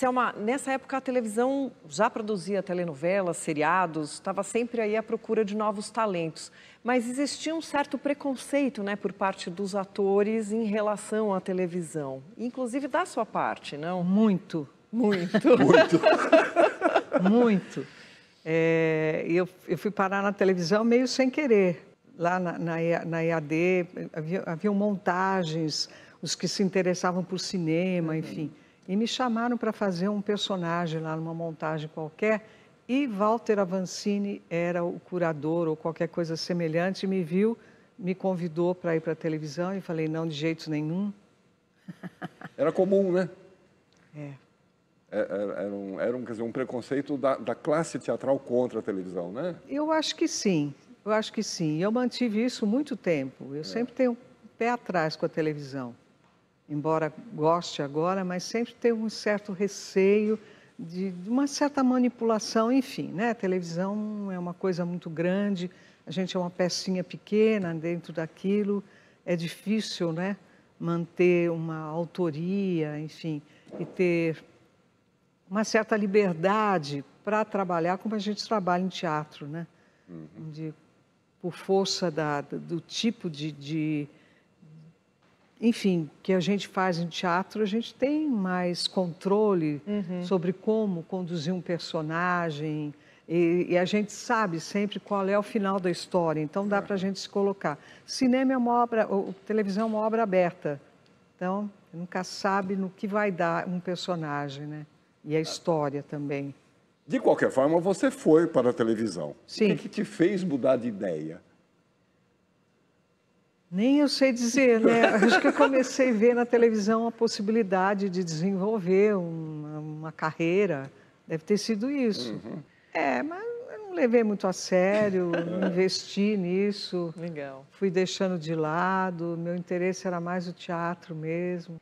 Selma, nessa época a televisão já produzia telenovelas, seriados, estava sempre aí à procura de novos talentos. Mas existia um certo preconceito né, por parte dos atores em relação à televisão. Inclusive da sua parte, não? Muito. Muito. Muito. Muito. É, eu, eu fui parar na televisão meio sem querer. Lá na, na, na EAD, havia, haviam montagens, os que se interessavam por cinema, uhum. enfim. E me chamaram para fazer um personagem lá numa montagem qualquer. E Walter Avancini era o curador ou qualquer coisa semelhante, e me viu, me convidou para ir para a televisão e falei: não, de jeito nenhum. Era comum, né? É. Era, é, é, era, um, era um, quer dizer, um preconceito da, da classe teatral contra a televisão, né? Eu acho que sim, eu acho que sim. Eu mantive isso muito tempo. Eu é. sempre tenho um pé atrás com a televisão embora goste agora, mas sempre teve um certo receio de, de uma certa manipulação, enfim, né? A televisão é uma coisa muito grande, a gente é uma pecinha pequena dentro daquilo, é difícil, né? Manter uma autoria, enfim, e ter uma certa liberdade para trabalhar como a gente trabalha em teatro, né? Uhum. De, por força da, do tipo de, de enfim, que a gente faz em teatro, a gente tem mais controle uhum. sobre como conduzir um personagem. E, e, a gente sabe sempre qual é o final da história, então dá é. para a gente se colocar. Cinema é uma obra, ou, televisão é uma obra aberta. Então, nunca sabe no que vai dar um personagem, né? E a história também. De qualquer forma, você foi para a televisão. Sim. O que, é que te fez mudar de ideia? Nem eu sei dizer, né? Acho que eu comecei a ver na televisão a possibilidade de desenvolver uma, uma carreira. Deve ter sido isso. Uhum. É, mas eu não levei muito a sério, não investi nisso. Legal. Fui deixando de lado, meu interesse era mais o teatro mesmo.